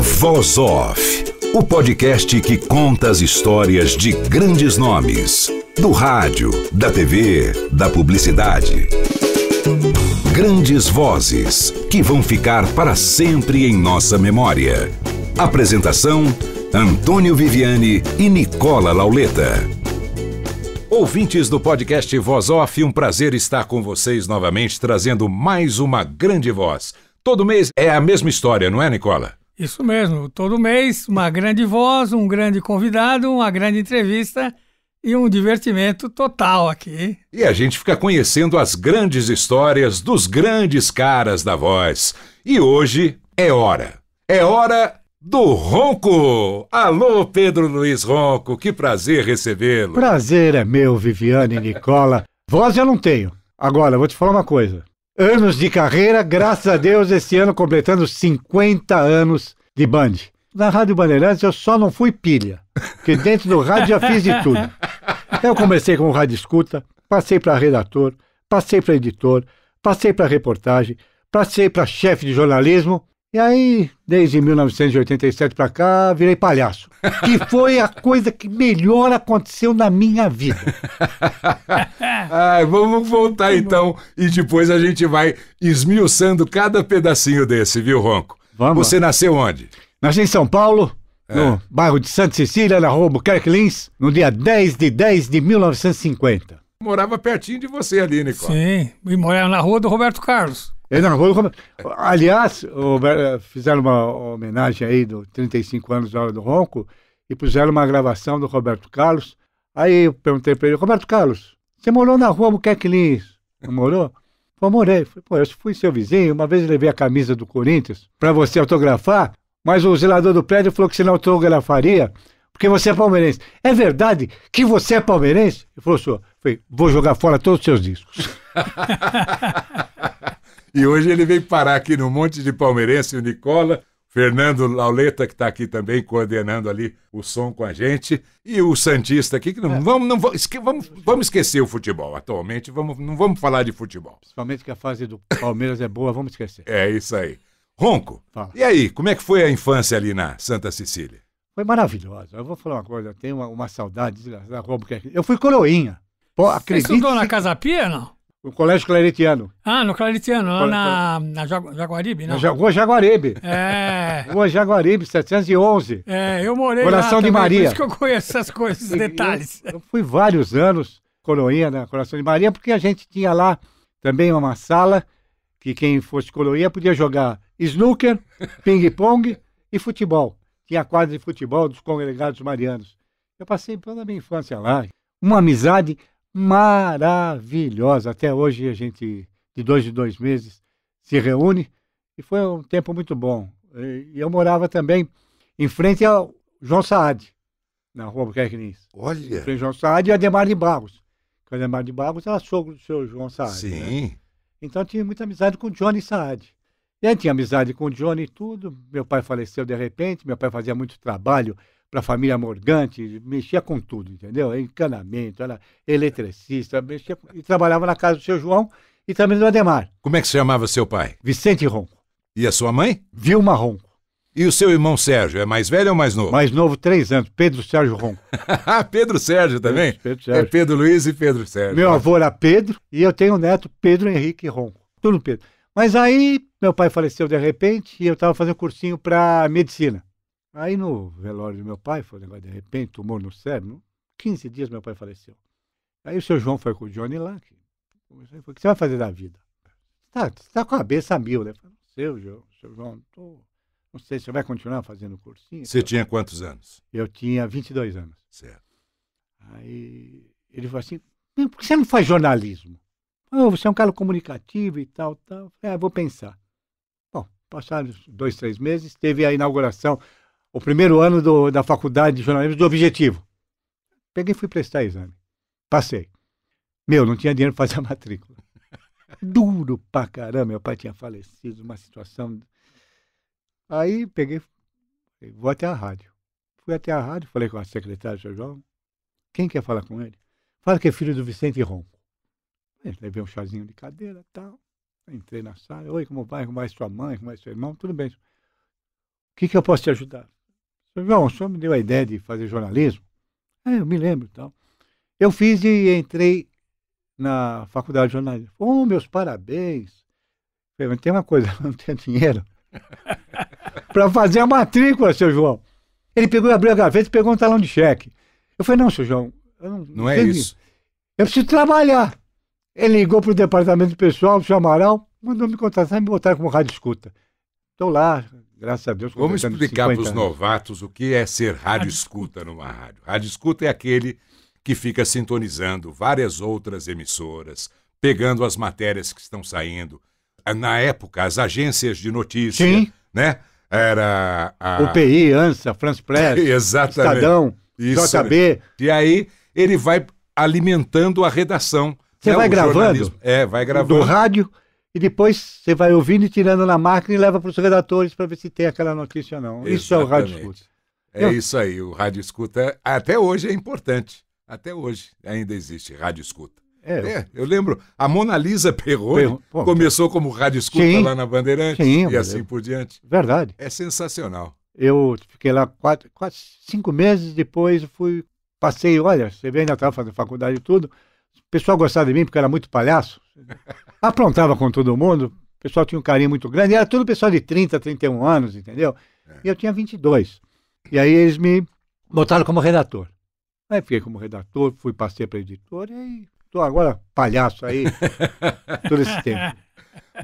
Voz Off, o podcast que conta as histórias de grandes nomes. Do rádio, da TV, da publicidade. Grandes vozes que vão ficar para sempre em nossa memória. Apresentação: Antônio Viviane e Nicola Lauleta. Ouvintes do podcast Voz Off, um prazer estar com vocês novamente, trazendo mais uma grande voz. Todo mês é a mesma história, não é, Nicola? Isso mesmo, todo mês uma grande voz, um grande convidado, uma grande entrevista e um divertimento total aqui. E a gente fica conhecendo as grandes histórias dos grandes caras da voz. E hoje é hora. É hora do Ronco! Alô, Pedro Luiz Ronco, que prazer recebê-lo. Prazer é meu, Viviane e Nicola. Voz eu não tenho. Agora, vou te falar uma coisa. Anos de carreira, graças a Deus, esse ano completando 50 anos de Band. Na Rádio Bandeirantes eu só não fui pilha, porque dentro do rádio já fiz de tudo. Eu comecei como rádio escuta, passei para redator, passei para editor, passei para reportagem, passei para chefe de jornalismo e aí, desde 1987 para cá, virei palhaço. Que foi a coisa que melhor aconteceu na minha vida. vamos voltar então e depois a gente vai esmiuçando cada pedacinho desse, viu, Ronco? Vamos. Você nasceu onde? Nasci em São Paulo, é. no bairro de Santa Cecília, na rua Buquerque Lins, no dia 10 de 10 de 1950. Morava pertinho de você ali, Nicole. Sim, e morava na rua do Roberto Carlos. É, do Roberto, Aliás, fizeram uma homenagem aí dos 35 anos da Hora do Ronco e puseram uma gravação do Roberto Carlos. Aí eu perguntei para ele, Roberto Carlos, você morou na rua Buquerque Lins, morou? Falei, Morei, eu fui seu vizinho, uma vez levei a camisa do Corinthians para você autografar, mas o zelador do prédio falou que você não autografaria porque você é palmeirense. É verdade que você é palmeirense? Ele falou, senhor, falei, vou jogar fora todos os seus discos. e hoje ele veio parar aqui no monte de palmeirense, o Nicola, Fernando Lauleta, que está aqui também coordenando ali o som com a gente, e o Santista aqui, que não, é. vamos, não vamos, vamos, vamos esquecer o futebol atualmente, vamos, não vamos falar de futebol. Principalmente que a fase do Palmeiras é boa, vamos esquecer. É isso aí. Ronco, Fala. e aí, como é que foi a infância ali na Santa Cecília? Foi maravilhosa. Eu vou falar uma coisa, eu tenho uma, uma saudade desgraçada. É eu fui coroinha. Pô, Você estudou na Casa Pia, não? O Colégio Claretiano. Ah, no Claretiano, lá na, na Jaguaribe, não? Na Jaguaribe. É. Rua Jaguaribe, 711. É, eu morei Coração lá de Maria. Por isso que eu conheço essas coisas, detalhes. Eu, eu, fui vários anos, coroinha, na né, Coração de Maria, porque a gente tinha lá também uma sala que quem fosse coroinha podia jogar snooker, ping-pong e futebol. Tinha quadra de futebol dos congregados marianos. Eu passei toda a minha infância lá. Uma amizade maravilhosa. Até hoje a gente, de dois em dois meses, se reúne e foi um tempo muito bom. E eu morava também em frente ao João Saad, na rua Albuquerque Olha! Em frente ao João Saad e Ademar de Barros. O Ademar de Barros era sogro do seu João Saad. Né? Sim. Né? Então eu tinha muita amizade com o Johnny Saad. E aí tinha amizade com o Johnny e tudo. Meu pai faleceu de repente, meu pai fazia muito trabalho para a família Morgante, mexia com tudo, entendeu? Encanamento, era eletricista, mexia, com... e trabalhava na casa do seu João e também do Ademar. Como é que se chamava seu pai? Vicente Ronco. E a sua mãe? Vilma Ronco. E o seu irmão Sérgio, é mais velho ou mais novo? Mais novo, três anos, Pedro Sérgio Ronco. ah, Pedro Sérgio também? Pedro, Pedro Sérgio. É Pedro Luiz e Pedro Sérgio. Meu avô era Pedro e eu tenho um neto, Pedro Henrique Ronco. Tudo Pedro. Mas aí, meu pai faleceu de repente e eu estava fazendo cursinho para medicina. Aí no velório do meu pai, foi um negócio de repente, tumor no cérebro, 15 dias meu pai faleceu. Aí o seu João foi com o Johnny lá, que começou falou, o que você vai fazer da vida? Tá, você tá com a cabeça mil, né? Eu falei, sei, João, seu João, tô... não sei se você vai continuar fazendo cursinho. Você tinha quantos anos? Eu tinha 22 anos. Certo. Aí ele falou assim, por que você não faz jornalismo? Oh, você é um cara comunicativo e tal, tal. Eu falei, ah, vou pensar. Bom, passaram dois, três meses, teve a inauguração o primeiro ano do, da faculdade de jornalismo do objetivo. Peguei e fui prestar exame. Passei. Meu, não tinha dinheiro para fazer a matrícula. Duro pra caramba. Meu pai tinha falecido, uma situação. Aí peguei, vou até a rádio. Fui até a rádio, falei com a secretária do João. Quem quer falar com ele? Fala que é filho do Vicente Ronco. levei um chazinho de cadeira tal. Entrei na sala. Oi, como vai? Como vai sua mãe? Como vai seu irmão? Tudo bem. O que, que eu posso te ajudar? Falei, não, o senhor me deu a ideia de fazer jornalismo? É, eu me lembro e então. tal. Eu fiz e entrei na faculdade de jornalismo. Oh, meus parabéns. Falei, mas tem uma coisa, não tenho dinheiro para fazer a matrícula, seu João. Ele pegou, e abriu a gaveta e pegou um talão de cheque. Eu falei, não, seu João. não, não é isso. Eu preciso trabalhar. Ele ligou para o departamento pessoal, o Amaral, mandou me contratar e me botaram como rádio escuta. Estou lá, graças a Deus. Vamos explicar para os novatos o que é ser rádio escuta numa rádio. Rádio escuta é aquele que fica sintonizando várias outras emissoras, pegando as matérias que estão saindo. Na época, as agências de notícias, Sim. né? Era a... UPI, ANSA, France Press, Exatamente. Estadão, Isso. JB. E aí ele vai alimentando a redação. Você né? vai gravando? É, vai gravando. Do rádio e depois você vai ouvindo e tirando na máquina e leva para os redatores para ver se tem aquela notícia ou não. Exatamente. Isso é o rádio escuta. É Eu... isso aí, o rádio escuta até hoje é importante. Até hoje ainda existe rádio escuta. É, é, eu lembro, a Mona Lisa Perroni Pô, então. começou como rádio escuta sim, lá na Bandeirantes sim, e assim é por diante. Verdade. É sensacional. Eu fiquei lá quatro, quatro cinco meses depois, fui, passei, olha, você ainda estava fazendo faculdade e tudo, o pessoal gostava de mim porque era muito palhaço. Aprontava com todo mundo. O pessoal tinha um carinho muito grande. Era tudo pessoal de 30, 31 anos, entendeu? É. E eu tinha 22. E aí eles me botaram como redator. Aí fiquei como redator, fui passei para editor e estou agora palhaço aí todo esse tempo.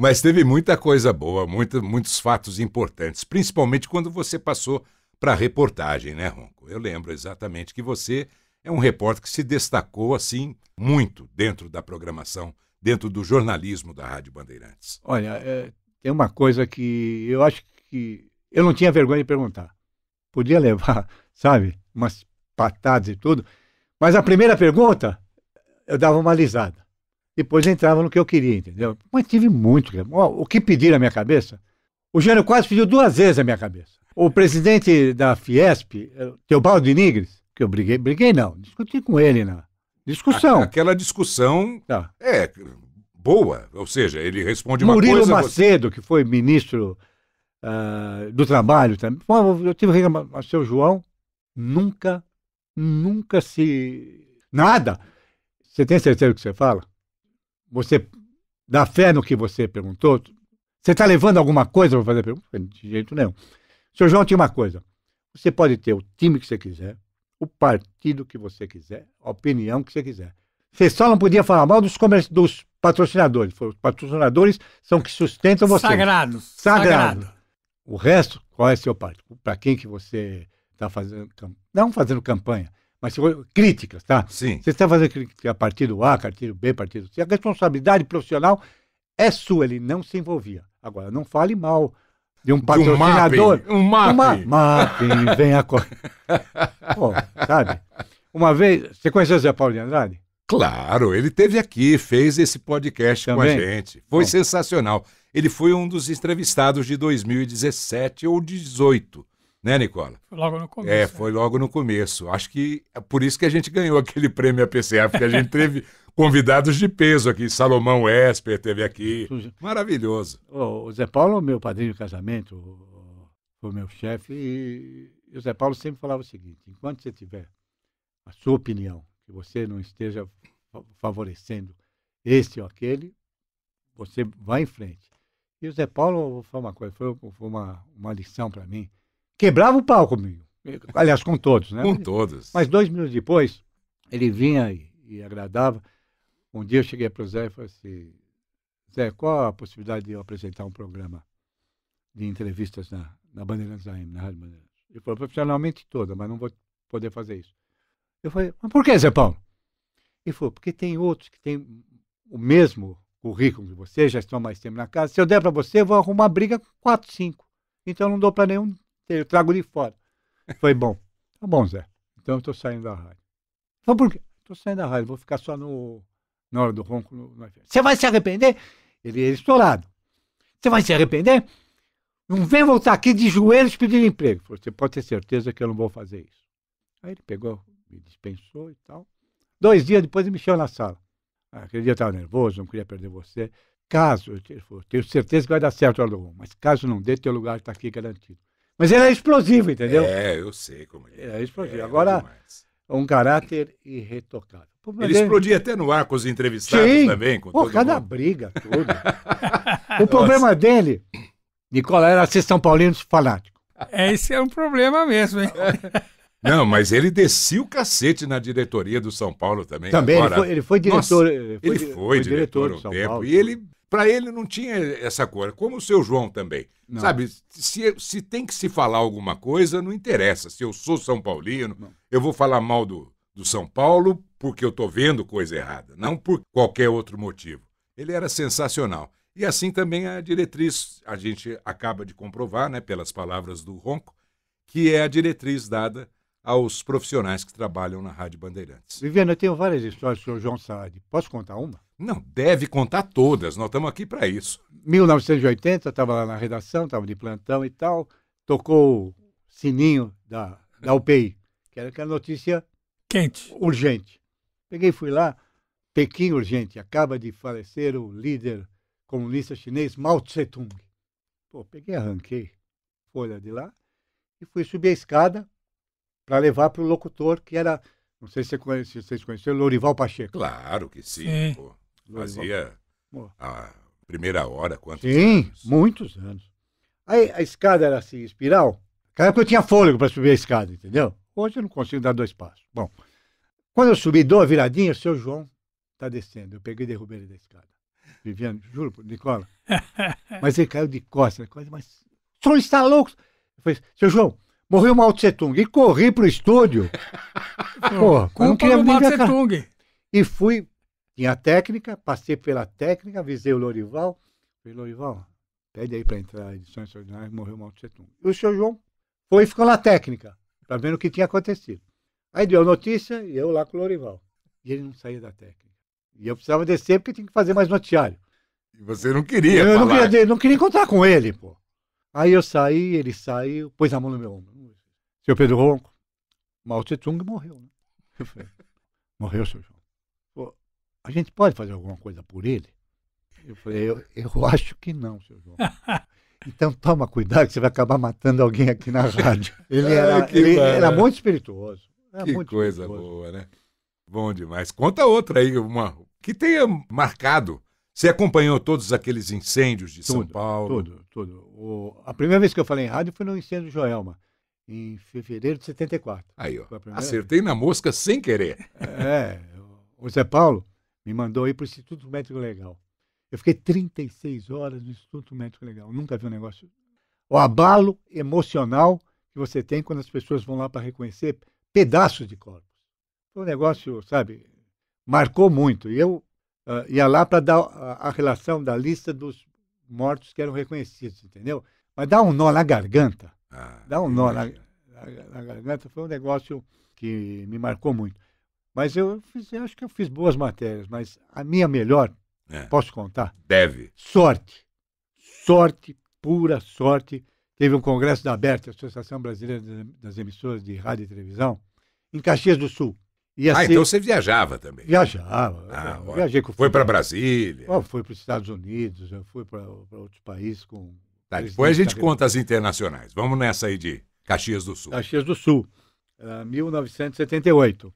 Mas teve muita coisa boa, muito, muitos fatos importantes, principalmente quando você passou para a reportagem, né, Ronco? Eu lembro exatamente que você é um repórter que se destacou assim muito dentro da programação, dentro do jornalismo da Rádio Bandeirantes. Olha, é, tem uma coisa que eu acho que eu não tinha vergonha de perguntar. Podia levar, sabe, umas patadas e tudo, mas a primeira pergunta eu dava uma lisada. Depois entrava no que eu queria, entendeu? Mas tive muito. O que pediram na minha cabeça? O Jânio quase pediu duas vezes a minha cabeça. O presidente da Fiesp, eh, Teobaldo Nigres, que eu briguei, briguei não, discuti com ele na né? discussão. A, aquela discussão tá. é boa, ou seja, ele responde Murilo uma coisa... Murilo Macedo, você... que foi ministro uh, do Trabalho também, eu tive reclamação, seu João, nunca, nunca se... Nada! Você tem certeza do que você fala? Você dá fé no que você perguntou? Você está levando alguma coisa para fazer pergunta? De jeito nenhum. Seu João tinha uma coisa. Você pode ter o time que você quiser, o partido que você quiser, a opinião que você quiser. Você só não podia falar mal dos, comer... dos patrocinadores. Os patrocinadores são que sustentam você. Sagrados. Sagrado. Sagrado. O resto, qual é seu partido? Para quem que você está fazendo campanha? Não fazendo campanha, mas críticas, tá? Sim. Você está fazendo crítica a é partido A, partido B, partido C. A responsabilidade profissional é sua, ele não se envolvia. Agora, não fale mal de um patrocinador. um mapping. Um mapping. vem a Pô, sabe? Uma vez, você conheceu o Zé Paulo de Andrade? Claro, ele teve aqui, fez esse podcast Também? com a gente. Foi Bom. sensacional. Ele foi um dos entrevistados de 2017 ou 18, né, Nicola? Foi logo no começo. É, né? foi logo no começo. Acho que é por isso que a gente ganhou aquele prêmio APCA, porque a gente teve convidados de peso aqui. Salomão Esper teve aqui. Maravilhoso. O Zé Paulo, é meu padrinho de casamento, foi meu chefe, e o Zé Paulo sempre falava o seguinte: enquanto você tiver a sua opinião, que você não esteja favorecendo este ou aquele, você vai em frente. E o Zé Paulo, vou falar uma coisa, foi, uma, uma lição para mim. Quebrava o pau comigo. Aliás, com todos, né? Com todos. Mas dois minutos depois, ele vinha e, e agradava. Um dia eu cheguei para o Zé e falei assim: Zé, qual a possibilidade de eu apresentar um programa de entrevistas na, na Bandeirantes AM, na Rádio Bandeirantes? Ele falou: profissionalmente toda, mas não vou poder fazer isso. Eu falei: mas por que, Zé Paulo? Ele falou: porque tem outros que têm o mesmo currículo que você, já estão mais tempo na casa. Se eu der para você, eu vou arrumar briga com quatro, cinco. Então eu não dou para nenhum, eu trago de fora. Foi bom. Tá bom, Zé. Então eu estou saindo da rádio. Falei, por quê? Estou saindo da rádio, vou ficar só no na hora do ronco. Você vai se arrepender? Ele é estourado. Você vai se arrepender? Não vem voltar aqui de joelhos pedir emprego. Você pode ter certeza que eu não vou fazer isso. Aí ele pegou, me dispensou e tal. Dois dias depois ele me chamou na sala. Ah, aquele dia eu estava nervoso, não queria perder você. Caso, ele falou, tenho certeza que vai dar certo o Ardogon, mas caso não dê, teu lugar está aqui garantido. Mas ele é explosivo, entendeu? É, eu sei como ele é. Ele é explosivo. É, Agora, é, é um caráter irretocável ele é- explodia até no ar com os entrevistados Sim. também. Com Pô, cada mundo. briga, tudo. o problema Nossa. dele, Nicola, era ser São Paulino fanático. É, esse é um problema mesmo, hein? Não, mas ele descia o cacete na diretoria do São Paulo também. Também, agora. ele foi, ele foi diretor. Nossa, ele foi, ele foi, foi diretor, diretor um tempo. Paulo. E ele, para ele, não tinha essa cor, como o seu João também. Não. Sabe, se, se tem que se falar alguma coisa, não interessa. Se eu sou São Paulino, não. eu vou falar mal do, do São Paulo porque eu estou vendo coisa errada, não por qualquer outro motivo. Ele era sensacional. E assim também a diretriz, a gente acaba de comprovar, né, pelas palavras do Ronco, que é a diretriz dada aos profissionais que trabalham na Rádio Bandeirantes. Viviana, eu tenho várias histórias do João Saad. Posso contar uma? Não, deve contar todas. Nós estamos aqui para isso. 1980, estava lá na redação, estava de plantão e tal. Tocou o sininho da, da UPI, que era aquela notícia quente, urgente. Peguei fui lá, Pequim urgente, acaba de falecer o líder comunista chinês Mao Tse-tung. Pô, peguei, arranquei folha de lá e fui subir a escada para levar para o locutor, que era, não sei se, você conhece, se vocês conheceram, Lorival Pacheco. Claro que sim, é. pô. Fazia pô. a primeira hora, quantos Sim, anos? muitos anos. Aí a escada era assim, espiral. Naquela época eu tinha fôlego para subir a escada, entendeu? Hoje eu não consigo dar dois passos. Bom, quando eu subi, dou a viradinha, o seu João está descendo. Eu peguei e derrubei ele da escada. Viviano, juro, Nicola. Mas ele caiu de costas, quase, mas o senhor está louco? Eu falei, seu João, morreu Mao Tse Tung. E corri pro estúdio. Como não queria nem ver E fui, tinha técnica, passei pela técnica, avisei o Lorival. Falei, Lorival, pede aí para entrar edições extraordinárias, morreu Mao Tse Tung. E o seu João foi e ficou na técnica, para ver o que tinha acontecido. Aí deu a notícia e eu lá com o Lorival. E ele não saía da técnica. E eu precisava descer porque tinha que fazer mais noticiário. E você não queria Eu não queria, não queria, encontrar com ele, pô. Aí eu saí, ele saiu, pôs a mão no meu ombro. Seu Pedro Ronco, Mao Tse Tung morreu, né? Eu falei, morreu, seu João. Pô, a gente pode fazer alguma coisa por ele? Eu falei, eu, eu acho que não, seu João. Então toma cuidado que você vai acabar matando alguém aqui na rádio. Ele era, ele era muito espirituoso. É que coisa boa. né? Bom demais. Conta outra aí, uma que tenha marcado. Você acompanhou todos aqueles incêndios de tudo, São Paulo? Tudo, tudo. O, a primeira vez que eu falei em rádio foi no incêndio Joelma, em fevereiro de 74. Aí, ó. Acertei vez. na mosca sem querer. É. O Zé Paulo me mandou ir para o Instituto Médico Legal. Eu fiquei 36 horas no Instituto Médico Legal. Nunca vi um negócio. O abalo emocional que você tem quando as pessoas vão lá para reconhecer pedaços de corpos. Foi um negócio, sabe, marcou muito. E eu uh, ia lá para dar a, a, relação da lista dos mortos que eram reconhecidos, entendeu? Mas dá um nó na garganta. Ah, dá um nó na, na, na, garganta. Foi um negócio que me marcou muito. Mas eu, fiz, eu acho que eu fiz boas matérias, mas a minha melhor, é, posso contar? Deve. Sorte. Sorte, pura sorte teve um congresso da ABERT, Associação Brasileira das Emissoras de Rádio e Televisão, em Caxias do Sul. Ia ah, ser... então você viajava também. Viajava. Ah, eu, é, viajei com foi para Brasília. foi para os Estados Unidos, eu fui para outros países com. Tá, depois a gente conta as internacionais. Vamos nessa aí de Caxias do Sul. Caxias do Sul, 1978. Eh,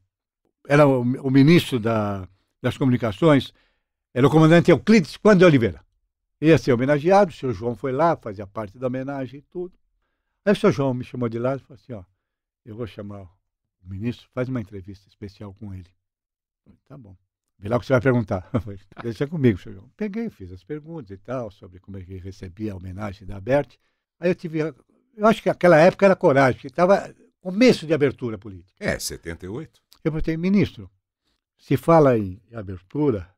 era o, o ministro da, das Comunicações, era o comandante Euclides Quando de Oliveira ia ser é homenageado, o senhor João foi lá, fazia parte da homenagem e tudo. Aí o senhor João me chamou de lado e falou assim, ó, eu vou chamar o ministro, faz uma entrevista especial com ele. Falei, tá bom. Vê lá o que você vai perguntar. Falei, Deixa comigo, senhor João. Peguei, fiz as perguntas e tal, sobre como é ele recebia a homenagem da Bert. Aí eu tive, eu acho que aquela época era coragem, que estava começo de abertura política. É, 78. Eu perguntei, ministro, se fala em abertura,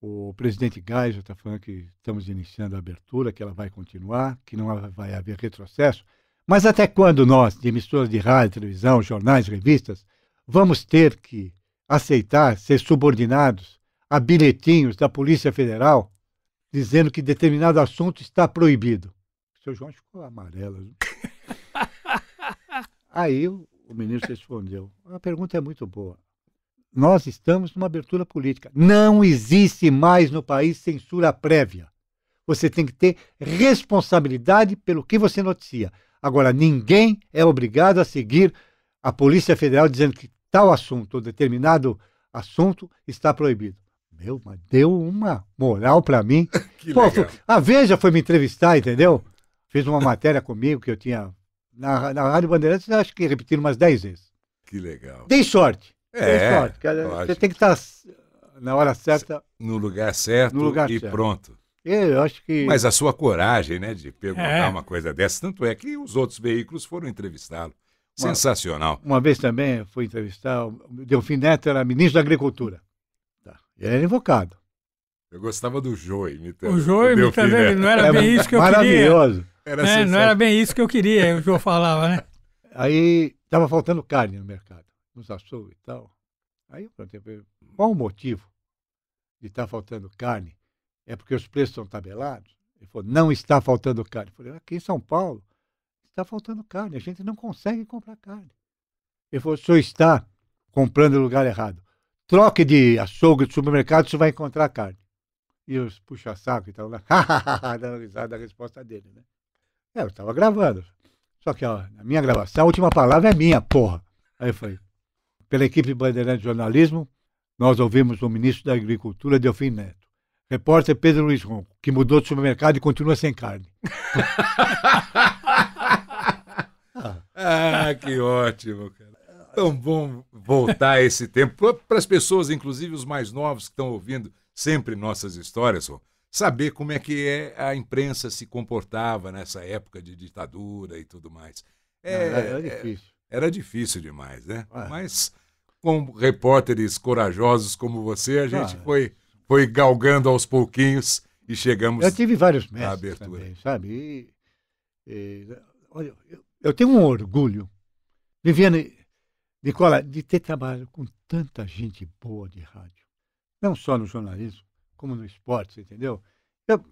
o presidente Geisel está falando que estamos iniciando a abertura, que ela vai continuar, que não vai haver retrocesso. Mas até quando nós, de emissoras de rádio, televisão, jornais, revistas, vamos ter que aceitar ser subordinados a bilhetinhos da Polícia Federal dizendo que determinado assunto está proibido? O seu João ficou amarelo. Aí o ministro respondeu: a pergunta é muito boa nós estamos numa abertura política. Não existe mais no país censura prévia. Você tem que ter responsabilidade pelo que você noticia. Agora, ninguém é obrigado a seguir a Polícia Federal dizendo que tal assunto ou determinado assunto está proibido. Meu, mas deu uma moral para mim. que Pô, legal. A Veja foi me entrevistar, entendeu? Fez uma matéria comigo que eu tinha. Na, na Rádio Bandeirantes, acho que repetiram umas 10 vezes. Que legal. Dei sorte. É, sorte, é, então, é, você tem que estar na hora certa. No lugar certo no lugar e certo. pronto. É, eu acho que. Mas a sua coragem, né, de perguntar é. uma coisa dessa, tanto é que os outros veículos foram entrevistá-lo. Sensacional. Uma vez também fui entrevistar, o Delfim Neto era ministro da Agricultura. Tá. Ele era invocado. Eu gostava do Joe imitando. O Joe me ele, não era bem isso que eu queria. Maravilhoso. É, não era bem isso que eu queria, o Joe falava, né? Aí estava faltando carne no mercado nos açougues e tal. Aí, eu exemplo, qual o motivo de estar tá faltando carne? É porque os preços são tabelados? Ele falou, não está faltando carne. Eu falei, aqui em São Paulo está faltando carne, a gente não consegue comprar carne. Ele falou, o senhor está comprando no lugar errado. Troque de açougue, de supermercado, você vai encontrar carne. E os puxa-saco e tal, né? dando risada da resposta dele, né? É, eu estava gravando. Só que, ó, na minha gravação, a última palavra é minha, porra. Aí eu falei, pela equipe Bandeirante de Jornalismo, nós ouvimos o ministro da Agricultura, Delfim Neto. Repórter Pedro Luiz Ronco, que mudou de supermercado e continua sem carne. ah, que ótimo, cara. Tão bom voltar esse tempo. Para as pessoas, inclusive os mais novos que estão ouvindo sempre nossas histórias, saber como é que é a imprensa se comportava nessa época de ditadura e tudo mais. É, Não, é difícil. Era difícil demais, né? É. Mas com repórteres corajosos como você, a gente ah. foi, foi galgando aos pouquinhos e chegamos. Eu tive vários mestres. abertura. Também, sabe? E, e, olha, eu, eu, tenho um orgulho, Viviane, Nicola, de ter trabalhado com tanta gente boa de rádio. Não só no jornalismo, como no esporte, entendeu? Eu,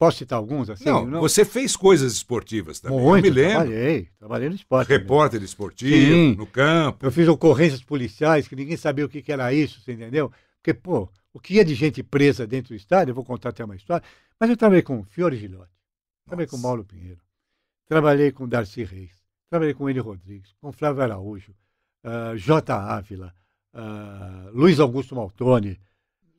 Posso citar alguns assim? Não, não, você fez coisas esportivas também. Muito, eu me lembro. Trabalhei, trabalhei no esporte. Repórter esportivo, Sim. no campo. Eu fiz ocorrências policiais que ninguém sabia o que, que era isso, você entendeu? Porque, pô, o que ia é de gente presa dentro do estádio, eu vou contar até uma história, mas eu trabalhei com Fiore Gilotti, trabalhei com Mauro Pinheiro, trabalhei com Darcy Reis, trabalhei com Eli Rodrigues, com Flávio Araújo, uh, J. Ávila, uh, Luiz Augusto Maltoni,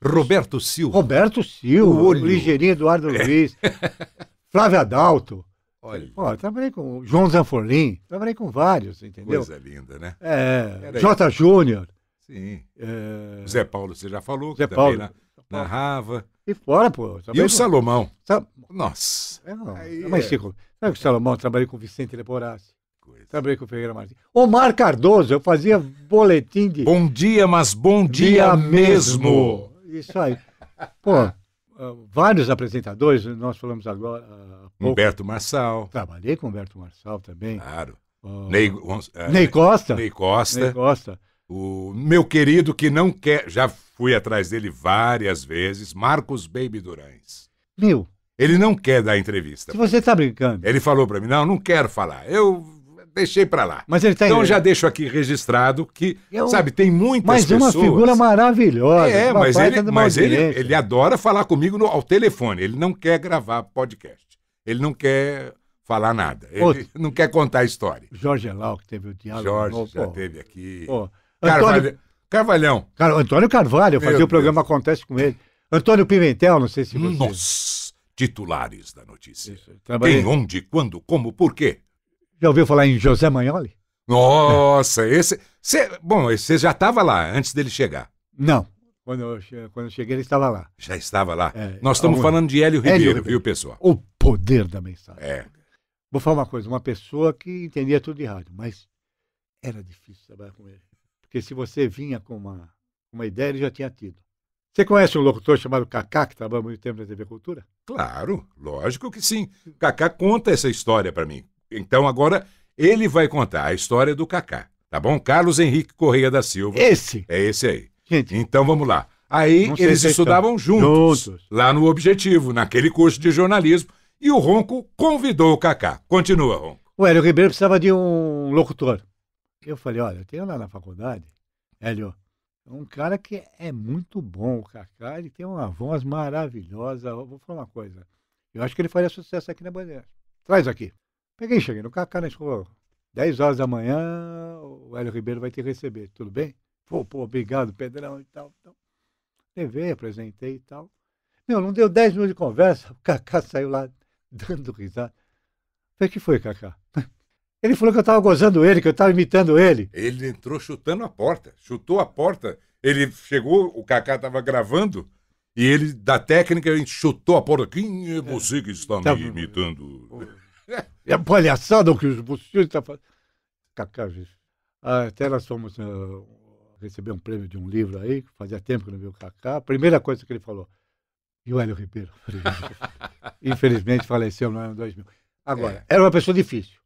Roberto Silva. Roberto Silva, o olho. Ligeirinho Eduardo é. Luiz, Flávio Adalto. Olha. trabalhei com João Zanfolim, trabalhei com vários, entendeu? Coisa linda, né? É, Jota Júnior. Sim. É... Zé Paulo, você já falou, Zé Paulo. Na, narrava. E fora, pô. E o Salomão. Sa... Nossa. É, não. Aí, Mas, é. Chico, sabe que o Salomão trabalhei com o Vicente Leporassi? Coisa. Trabalhei com o Ferreira Martins. Omar Cardoso, eu fazia boletim de. Bom dia, mas bom dia, dia mesmo. mesmo. Isso aí. Pô, ah, vários apresentadores, nós falamos agora. Ah, Humberto Marçal. Trabalhei com Humberto Marçal também. Claro. Uh, Ney, uh, Ney, Costa. Ney Costa. Ney Costa. O meu querido que não quer. Já fui atrás dele várias vezes, Marcos Baby Durães. Meu. Ele não quer dar entrevista. Se você está brincando. Ele falou para mim: não, não quero falar. Eu deixei para lá. Mas ele tá então já deixo aqui registrado que, Eu... sabe, tem muitas mas pessoas... Mas é uma figura maravilhosa. É, mas, ele, tá mas ele, ele adora falar comigo no, ao telefone. Ele não quer gravar podcast. Ele não quer falar nada. Ele Outro. não quer contar a história. Jorge Elau, que teve o diálogo. Jorge oh, já teve aqui. Oh. Antônio... Carvalhão. Car... Antônio Carvalho, eu fazia Deus. o programa Acontece com ele. Antônio Pimentel, não sei se você... Nossa! Titulares da notícia. Isso, Quem, onde, quando, como, por quê? Já ouviu falar em José Magnoli? Nossa, esse. Cê, bom, você já estava lá antes dele chegar. Não. Quando eu, che- quando eu cheguei, ele estava lá. Já estava lá. É, Nós estamos falando de Hélio Ribeiro, Ribeiro. viu, pessoal? O poder da mensagem. É. Vou falar uma coisa: uma pessoa que entendia tudo de rádio, mas era difícil trabalhar com ele. Porque se você vinha com uma, uma ideia, ele já tinha tido. Você conhece um locutor chamado Cacá, que trabalha muito tempo na TV Cultura? Claro, lógico que sim. Cacá conta essa história para mim. Então agora ele vai contar a história do Kaká, tá bom? Carlos Henrique Correia da Silva. Esse. É esse aí. Gente. Então vamos lá. Aí eles é estudavam juntos, juntos, lá no Objetivo, naquele curso de jornalismo, e o Ronco convidou o Kaká. Continua, Ronco. O Hélio Ribeiro precisava de um locutor. Eu falei, olha, eu tenho lá na faculdade, Hélio, um cara que é muito bom, o Kaká, ele tem uma voz maravilhosa. Eu vou falar uma coisa. Eu acho que ele faria sucesso aqui na Bandeira. Traz aqui. Peguei cheguei no Cacá na escola. 10 horas da manhã, o Hélio Ribeiro vai te receber, tudo bem? Pô, pô, obrigado, Pedrão e tal. tal. Levei, apresentei e tal. Meu, não deu 10 minutos de conversa, o Cacá saiu lá dando risada. Falei, que foi, Cacá? Ele falou que eu estava gozando ele, que eu estava imitando ele. Ele entrou chutando a porta, chutou a porta. Ele chegou, o Cacá estava gravando, e ele, da técnica, gente chutou a porta. Quem é você que está me imitando? É palhaçada o que o senhor está fazendo. Cacá, gente. Ah, até nós fomos uh, receber um prêmio de um livro aí, fazia tempo que não viu o Cacá. A primeira coisa que ele falou, e o Hélio Ribeiro? Infelizmente faleceu no ano 2000. Agora, é. era uma pessoa difícil.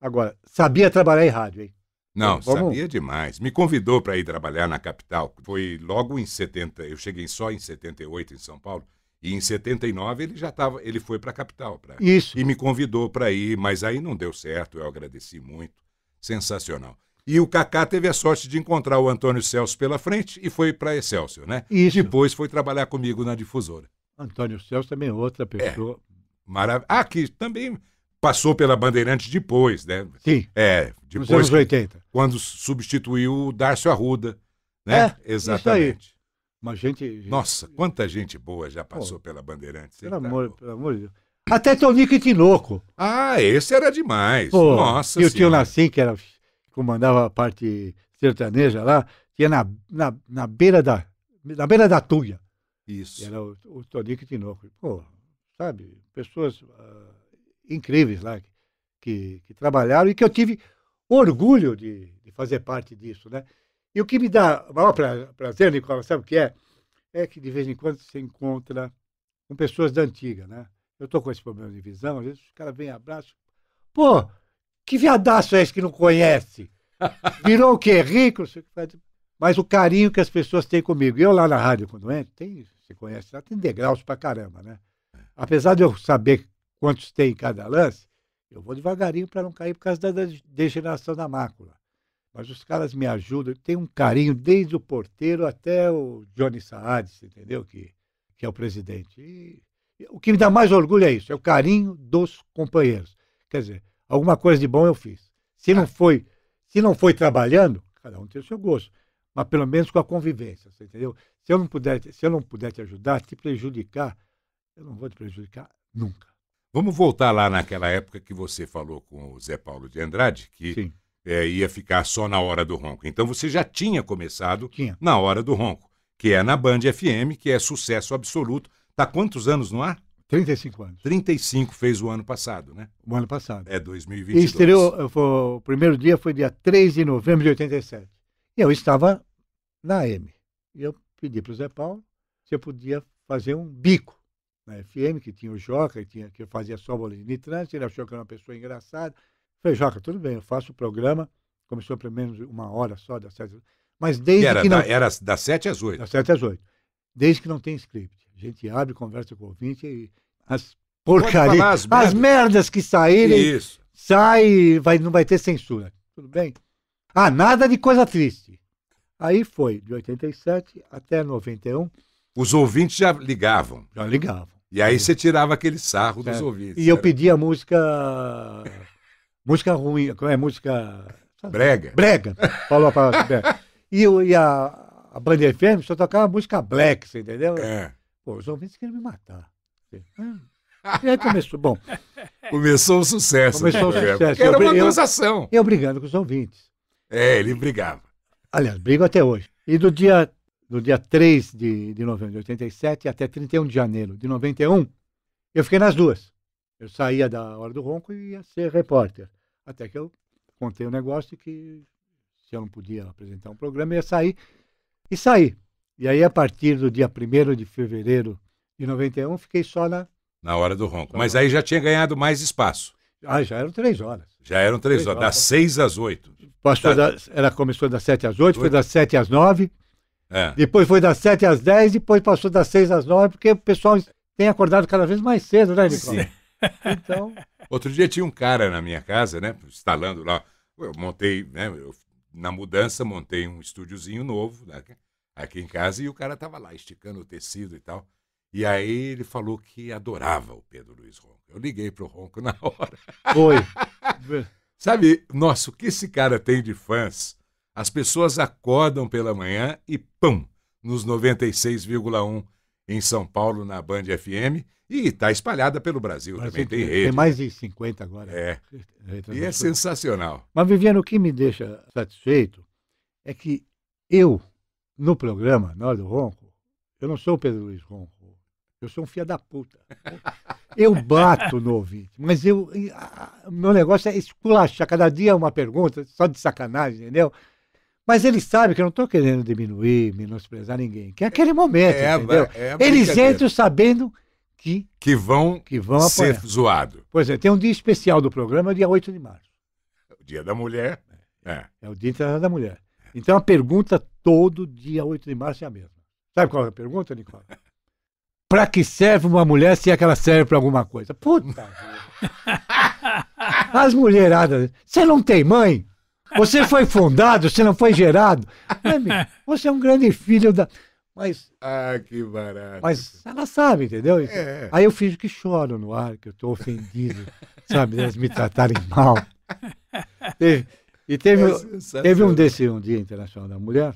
Agora, sabia trabalhar em rádio, hein? Não, Vamos... sabia demais. Me convidou para ir trabalhar na capital. Foi logo em 70, eu cheguei só em 78 em São Paulo. E em 79 ele já estava, ele foi para a capital, pra, Isso. e me convidou para ir, mas aí não deu certo, eu agradeci muito. Sensacional. E o Kaká teve a sorte de encontrar o Antônio Celso pela frente e foi para Excelsior, né? Isso. Depois foi trabalhar comigo na difusora. Antônio Celso também é outra é. pessoa. É. Maravilha. Ah, que também passou pela Bandeirantes depois, né? Sim. É, depois. Nos anos 80. Quando substituiu o Darcio Arruda, né? É, Exatamente gente. Nossa, quanta gente boa já passou pela Bandeirantes. Pelo tá, amor, pelo amor de Deus. Até Tonico e Tinoco. Ah, esse era demais. Pô, Nossa E o tio Nassim, que era, comandava a parte sertaneja lá, tinha na, na, na beira da na beira da tuia. Isso. Era o, o Tonico e Tinoco. Pô, sabe, pessoas uh, incríveis lá que, que, que, trabalharam e que eu tive orgulho de, de fazer parte disso, né? E o que me dá maior prazer, Nicola, sabe o que é? É que de vez em quando você encontra com pessoas da antiga, né? Eu tô com esse problema de visão, às vezes os caras vêm abraço. Pô, que viadaço é esse que não conhece? Virou o quê? Rico? Mas o carinho que as pessoas têm comigo. Eu lá na rádio, quando entro, tem, você conhece lá, tem degraus pra caramba, né? Apesar de eu saber quantos tem em cada lance, eu vou devagarinho para não cair por causa da degeneração da mácula. Mas os caras me ajudam, tem um carinho desde o porteiro até o Johnny Saad, entendeu? Que, que é o presidente. E, o que me dá mais orgulho é isso, é o carinho dos companheiros. Quer dizer, alguma coisa de bom eu fiz. Se não ah. foi, se não foi trabalhando, cada um tem o seu gosto, mas pelo menos com a convivência, entendeu? Se eu não puder, se eu não puder te ajudar, te prejudicar, eu não vou te prejudicar nunca. Vamos voltar lá naquela época que você falou com o Zé Paulo de Andrade, que Sim é, ia ficar só na hora do ronco. Então você já tinha começado tinha. na hora do ronco, que é na Band FM, que é sucesso absoluto. Tá quantos anos no ar? 35 anos. 35 fez o ano passado, né? O ano passado. É 2022. E estreou, eh, foi, o primeiro dia foi dia 3 de novembro de 87. E eu estava na M. E eu pedi para o Zé Paulo se eu podia fazer um bico na FM, que tinha o Joca, que, tinha, que fazia só bolinha de trânsito, ele achou que era uma pessoa engraçada. Falei, Joca, tudo bem, eu faço o programa. Começou pelo menos uma hora só, das sete Mas desde que, era, que não... era das sete às oito. Das sete às oito. Desde que não tem script. A gente abre, conversa com o ouvinte e as porcarias, as, as, merdas que saírem, Isso. sai vai não vai ter censura. Tudo bem? Ah, nada de coisa triste. Aí foi, de 87 até 91. Os ouvintes já ligavam. Já ligavam. E aí você tirava aquele sarro é. dos ouvintes. E era. eu né? pedia música música ruim, como é música. Brega. Brega. Falou a palavra brega. E, eu, e a, a Band FM só tocava música black, você entendeu? É. Pô, os ouvintes queriam me matar. Ah, e aí começou. Bom. Começou o sucesso. Né, começou o sucesso. Era uma acusação. Eu, eu brigando com os ouvintes. É, ele brigava. Aliás, brigo até hoje. E do dia, do dia 3 de, de novembro de 87 até 31 de janeiro de 91, eu fiquei nas duas. Eu saía da Hora do Ronco e ia ser repórter. Até que eu contei o um negócio que se eu não podia apresentar um programa, ia sair e saí. E aí, a partir do dia 1 de fevereiro de 91, fiquei só na. Na hora do ronco. Só Mas aí já tinha ganhado mais espaço. Ah, já eram três horas. Já eram três, três horas, horas, das seis às oito. Passou da... Da... começou das sete às oito, foi das sete às nove. É. Depois foi das sete às dez, depois passou das seis às nove, porque o pessoal tem acordado cada vez mais cedo, né, Nicolau? Sim. Então. Outro dia tinha um cara na minha casa, né? Instalando lá. Eu montei, né? Eu, na mudança, montei um estúdiozinho novo né, aqui em casa e o cara tava lá esticando o tecido e tal. E aí ele falou que adorava o Pedro Luiz Ronco. Eu liguei pro Ronco na hora. Foi. Sabe, nossa, o que esse cara tem de fãs? As pessoas acordam pela manhã e pum, nos 96,1 em São Paulo na Band FM e está espalhada pelo Brasil Mas também, tem, tem rede. Tem mais de 50 agora. É. e é sensacional. Mas, Viviano, o que me deixa satisfeito é que eu, no programa, na hora do ronco, eu não sou o Pedro Luiz Ronco. Eu sou um filho da puta. Eu bato no ouvinte, mas eu, a, meu negócio é esculachar. Cada dia é uma pergunta, só de sacanagem, entendeu? Mas ele sabe que eu não estou querendo diminuir, menosprezar ninguém, que é aquele momento, é, entendeu? É Eles entram sabendo que, que vão, que vão ser zoado. Pois é, tem um dia especial do programa, dia 8 de março. É o dia da mulher. Né? É, é o Dia Internacional da Mulher. Então a pergunta todo dia 8 de março é a mesma. Sabe qual é a pergunta, Nicola? Para que serve uma mulher se é que ela serve para alguma coisa? Puta! As mulheradas. Você não tem mãe? Você foi fundado? Você não foi gerado? É você é um grande filho da. Mas. Ah, que barato. Mas ela sabe, entendeu? É. Aí eu fiz que choro no ar, que eu estou ofendido, sabe? Eles me tratarem mal. E, e teve, é teve um desse, um Dia Internacional da Mulher,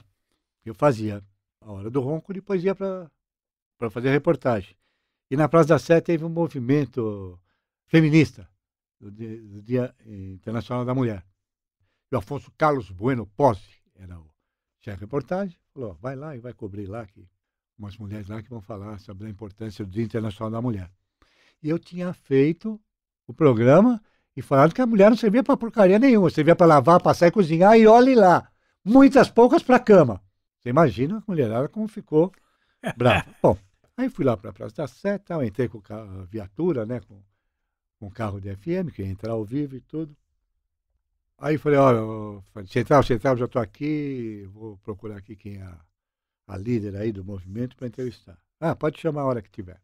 que eu fazia a hora do ronco, e depois ia para fazer a reportagem. E na Praça da Sé teve um movimento feminista, do Dia, do Dia eh, Internacional da Mulher. E o Afonso Carlos Bueno Posse era o tinha reportagem, falou, vai lá e vai cobrir lá que umas mulheres lá que vão falar sobre a importância do Dia Internacional da Mulher. E eu tinha feito o programa e falado que a mulher não servia para porcaria nenhuma, servia para lavar, passar e cozinhar e olhe lá, muitas poucas para cama. Você imagina a mulherada como ficou brava. Bom, aí fui lá para a Praça da Sé, entrei com a viatura, né, com, com o carro de FM, que ia entrar ao vivo e tudo. Aí falei, olha, central, central, já estou aqui, vou procurar aqui quem é a, a líder aí do movimento para entrevistar. Ah, pode chamar a hora que tiver.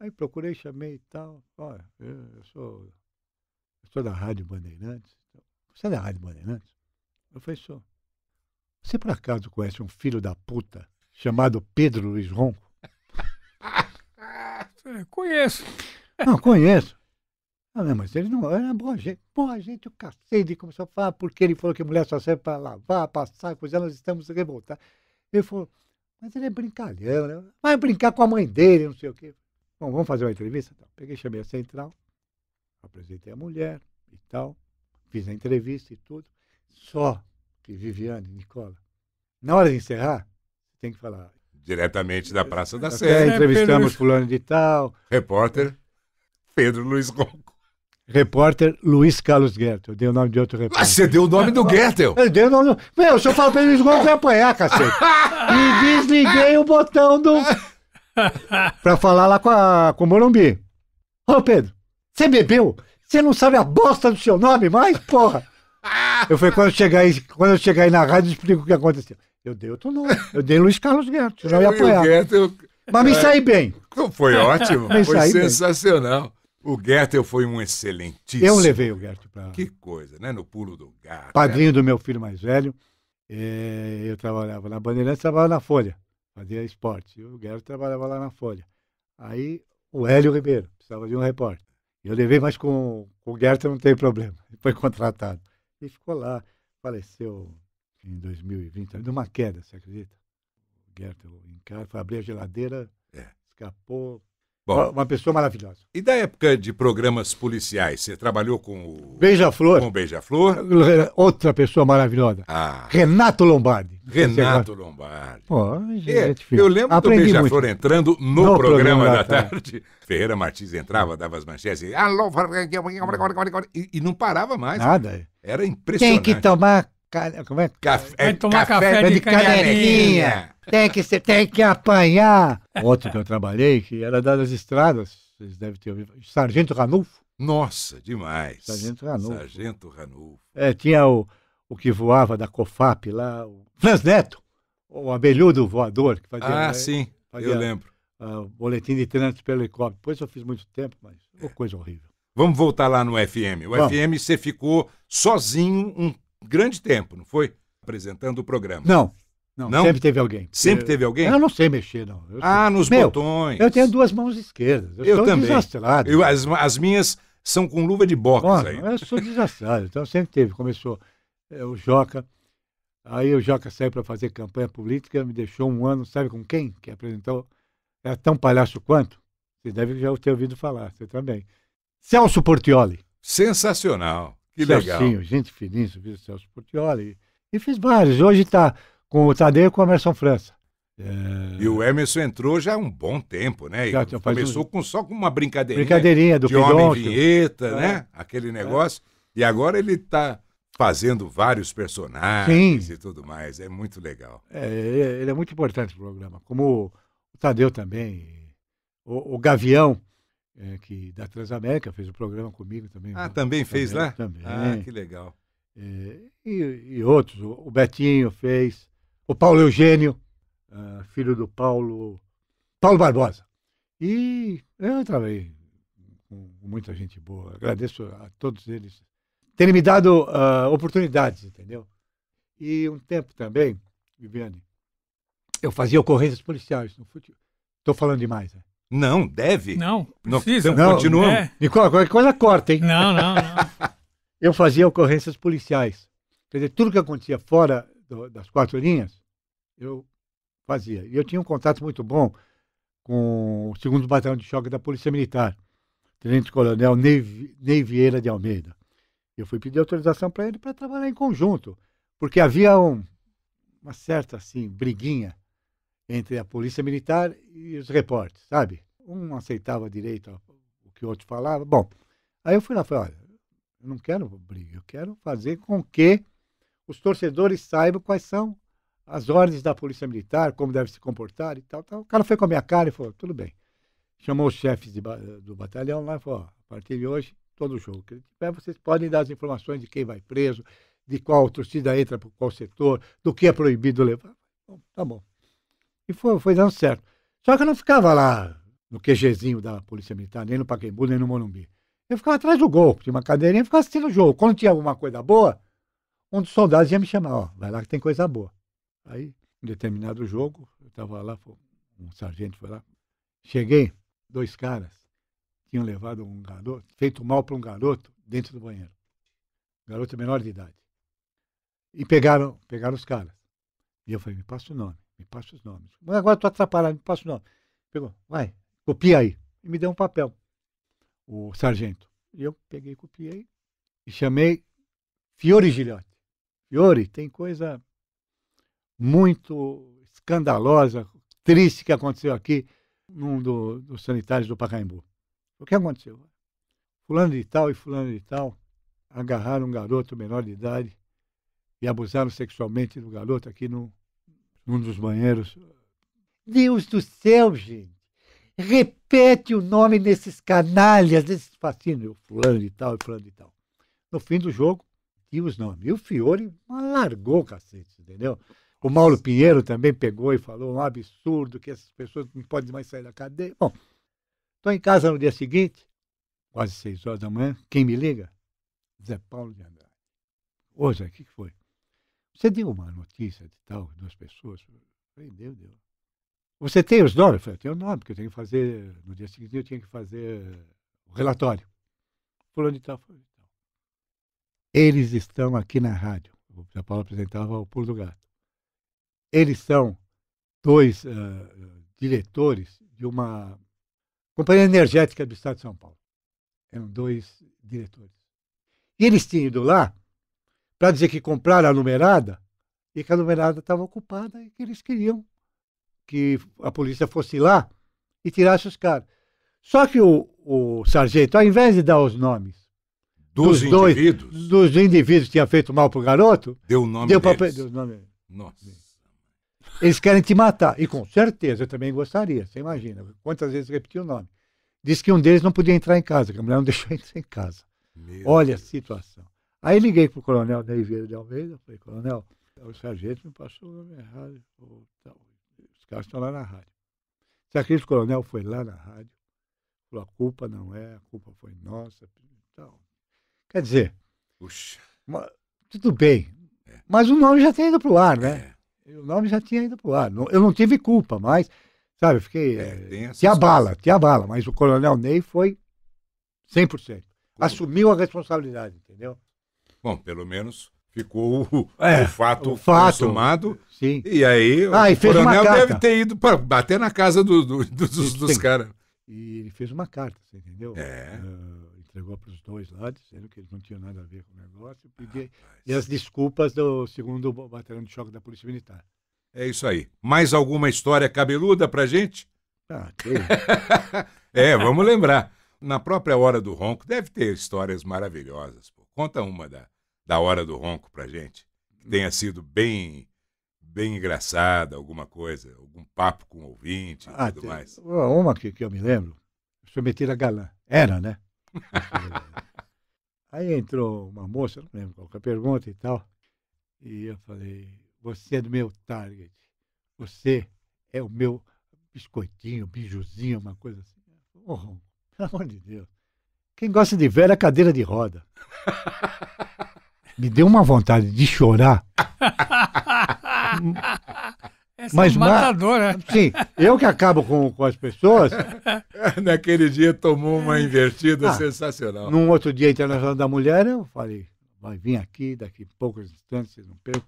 Aí procurei, chamei e tal. Olha, eu, eu sou, eu sou da Rádio Bandeirantes. Então, você é da Rádio Bandeirantes? Eu falei, sou. Você por acaso conhece um filho da puta chamado Pedro Luiz Ronco? Conheço. Não, conheço. Ah, não, mas ele não era é, é boa gente. Boa gente, o cacete começou a falar porque ele falou que mulher só serve para lavar, passar, coisa, nós estamos revoltados. Ele falou, mas ele é brincalhão, né? Vai brincar com a mãe dele, não sei o quê. Bom, vamos fazer uma entrevista? Então, peguei, chamei a central, apresentei a mulher e tal, fiz a entrevista e tudo. Só que Viviane, Nicola, na hora de encerrar, tem que falar. Diretamente da Praça da Sé. Né, entrevistamos é, fulano de tal. Repórter Pedro Luiz Gonçalves repórter Luiz Carlos Gertel. Eu dei o nome de outro repórter. Mas você deu o nome do Gertel. Eu dei o nome do... Meu, o senhor falou pra eles vão apanhar, cacete. E desliguei o botão do... pra falar lá com, a... com o Morumbi. Ô, Pedro, você bebeu? Você não sabe a bosta do seu nome mais, porra? Eu falei, quando eu chegar aí, quando eu chegar aí na rádio, eu explico o que aconteceu. Eu dei outro nome. Eu dei Luiz Carlos Gertel. Você não ia apanhar. Gertel... Mas me é. saí bem. Foi ótimo. Me foi sensacional. Bem. O Gertel foi um excelentíssimo. Eu levei o Gertel para. Que coisa, né? No pulo do gato. Padrinho do meu filho mais velho. É, eu trabalhava na Bandeirantes, trabalhava na Folha, fazia esporte. O Gertel trabalhava lá na Folha. Aí o Hélio Ribeiro precisava de um repórter. Eu levei, mas com, com o Gertel não tem problema. Ele foi contratado. E ficou lá. Faleceu em 2020, numa queda, você acredita? O Gertel em casa, foi abrir a geladeira, é. escapou, Bom. Uma pessoa maravilhosa. E da época de programas policiais, você trabalhou com o. Beija-Flor. Com o Beija-Flor. Outra pessoa maravilhosa. Ah. Renato Lombardi. Renato é Lombardi. Pô, gente, é, é eu lembro Aprendi do Beija-Flor entrando no, no programa, programa, da tá. tarde. Ferreira Martins entrava, dava as manchetes e. É hum. E não parava mais. Nada. Era impressionante. Tem que tomar como é? Café, Vai tomar café, café de, canequinha. Tem que, ser, tem que apanhar. Outro que eu trabalhei, que era das estradas, vocês devem ter ouvido. Sargento Ranulfo. Nossa, demais. Sargento Ranulfo. Sargento Ranulfo. É, tinha o, o que voava da COFAP lá, o Franz Neto, o abelhudo voador. Que fazia, ah, né, sim, fazia, eu lembro. Uh, boletim de trânsito pelo helicóptero. Depois eu fiz muito tempo, mas é. coisa horrível. Vamos voltar lá no FM. O Vamos. FM você ficou sozinho um grande tempo, não foi? Apresentando o programa. Não. Não, não? sempre teve alguém. Sempre eu, teve alguém? Eu não sei mexer, não. Eu ah, nos Meu, botões. Eu tenho duas mãos esquerdas. Eu, eu também. desastrado. Eu, as, as minhas são com luva de boxe aí. Eu sou desastrado, então sempre teve. Começou é, o Joca. Aí o Joca saiu para fazer campanha política, me deixou um ano, sabe com quem? Que apresentou. Era é tão palhaço quanto? Você deve já ter ouvido falar, você também. Celso Portioli. Sensacional. Que legal. gente finíssima, viu o Celso Portioli. E fiz vários. Hoje está com o Tadeu e com o Emerson França. É... E o Emerson entrou já há um bom tempo, né? Já, já começou um... com, só com uma brincadeirinha. Brincadeirinha do de Pidoncio. homem vinheta, é. né? Aquele negócio. É. E agora ele está fazendo vários personagens Sim. e tudo mais. É muito legal. é ele é muito importante o pro programa. Como o Tadeu também. O, o Gavião é, que da Transamérica, fez um programa comigo também. Ah, né? também fez lá? Também. Ah, que legal. É, e, e, outros, o Betinho fez, o Paulo Eugênio, uh, filho do Paulo, Paulo Barbosa. E eu trabalhei com muita gente boa. Agradeço a todos eles terem me dado uh, oportunidades, entendeu? E um tempo também, Viviane, eu fazia ocorrências policiais no futebol. Estou falando demais, né? Não, deve. Não, precisa. Não, Qual É. Né? Nicola, qualquer coisa corta, hein? Não, não, não. eu fazia ocorrências policiais. Quer dizer, tudo que acontecia fora do, das quatro linhas, eu fazia. E eu tinha um contato muito bom com o segundo batalhão de choque da Polícia Militar, Tenente Coronel Ney, Ney Vieira de Almeida. Eu fui pedir autorização para ele para trabalhar em conjunto, porque havia um, uma certa assim briguinha entre a polícia militar e os repórteres, sabe? Um aceitava direito o que o outro falava. Bom, aí eu fui lá e falei, olha, eu não quero briga, eu quero fazer com que os torcedores saibam quais são as ordens da polícia militar, como deve se comportar e tal, tal. O cara foi com a minha cara e falou, tudo bem. Chamou os chefes de, do batalhão lá e falou, a partir de hoje, todo jogo que ele tiver, vocês podem dar as informações de quem vai preso, de qual torcida entra para qual setor, do que é proibido levar. Bom, tá bom. E foi, foi dando certo. Só que eu não ficava lá no QGzinho da Polícia Militar, nem no Paquembu, nem no Morumbi. Eu ficava atrás do gol, tinha uma cadeirinha, ficava assistindo o jogo. Quando tinha alguma coisa boa, um dos soldados ia me chamar, ó, vai lá que tem coisa boa. Aí, em determinado jogo, eu estava lá, um sargento foi lá, cheguei, dois caras tinham levado um garoto, feito mal para um garoto dentro do banheiro. Garoto menor de idade. E pegaram, pegaram os caras. E eu falei, me passa o nome me passa os nomes. Mas agora estou atrapalhado, me passa os nomes. Pegou, vai, copia aí. E me deu um papel, o sargento. E eu peguei, copiei e chamei Fiore Gilhote. Fiore, tem coisa muito escandalosa, triste que aconteceu aqui num do, dos sanitários do Pacaembu. O que aconteceu? Fulano de tal e fulano de tal agarraram um garoto menor de idade e abusaram sexualmente do garoto aqui no num dos banheiros. Deus do céu, gente! Repete o nome desses canalhas, desses fascínios, fulano e tal, fulano e tal. No fim do jogo, tinha os nomes. E o Fiore largou o cacete, entendeu? O Mauro Pinheiro também pegou e falou um absurdo que essas pessoas não podem mais sair da cadeia. Bom, estou em casa no dia seguinte, quase seis horas da manhã, quem me liga? Zé Paulo de Andrade. Ô, Zé, o que, que foi? Você deu uma notícia de tal, duas pessoas. Eu falei, deu, deu. Você tem os nomes? Eu falei, tenho o nome, porque eu tenho que fazer. No dia seguinte eu tinha que fazer o relatório. Fulano de tal, Eles estão aqui na rádio. O São Paulo apresentava o Pulo do Gato. Eles são dois uh, diretores de uma companhia energética do Estado de São Paulo. Eram dois diretores. E eles tinham ido lá para dizer que compraram a numerada e que a numerada estava ocupada e que eles queriam que a polícia fosse lá e tirasse os caras. Só que o, o sargento, ao invés de dar os nomes dos, dos indivíduos, dois, dos indivíduos que tinha feito mal pro garoto, deu o nome deu deles. Pra, deu nome. Nossa. Eles querem te matar. E com certeza eu também gostaria, você imagina. Quantas vezes repetiu o nome. Diz que um deles não podia entrar em casa, que a mulher não deixou entrar em casa. Meu Olha Deus. a situação. Aí liguei para o coronel Ney Vieira de Almeida, falei, coronel, o sargento me passou o nome errado, os caras estão lá na rádio. Você acredita que o coronel foi lá na rádio? Falou, a culpa não é, a culpa foi nossa. Então, quer dizer, Puxa. tudo bem, é. mas o nome já tinha ido para o ar, né? É. O nome já tinha ido para o ar. Eu não tive culpa, mas, sabe, fiquei... É, te bala, coisas. te mas o coronel Ney foi 100%. Como? Assumiu a responsabilidade, entendeu? Bom, pelo menos ficou o, é, o, fato, o fato consumado. Sim. E aí ah, o e coronel deve ter ido para bater na casa do, do, do, dos, dos caras. E ele fez uma carta, você entendeu? É. Uh, entregou para os dois lá, dizendo que eles não tinham nada a ver com o negócio. Pedi, ah, e as desculpas do segundo batalhão de choque da Polícia Militar. É isso aí. Mais alguma história cabeluda para gente? Ah, tem. é, vamos lembrar. Na própria hora do ronco, deve ter histórias maravilhosas. Conta uma da, da hora do ronco pra gente. Que hum. tenha sido bem bem engraçada, alguma coisa, algum papo com o ouvinte e ah, tudo tem, mais. Uma que, que eu me lembro, a galã. Era, né? Aí entrou uma moça, não lembro qual que é a pergunta e tal. E eu falei, você é do meu target. Você é o meu biscoitinho, bijuzinho, uma coisa assim. oh, pelo amor de Deus. Quem gosta de velho é cadeira de roda. Me deu uma vontade de chorar. Essa é mas é matadora. Ma... Sim, eu que acabo com, com as pessoas. Naquele dia tomou uma invertida ah, sensacional. Num outro dia internacional da mulher, eu falei, vai vir aqui, daqui a poucos instantes, vocês não percam,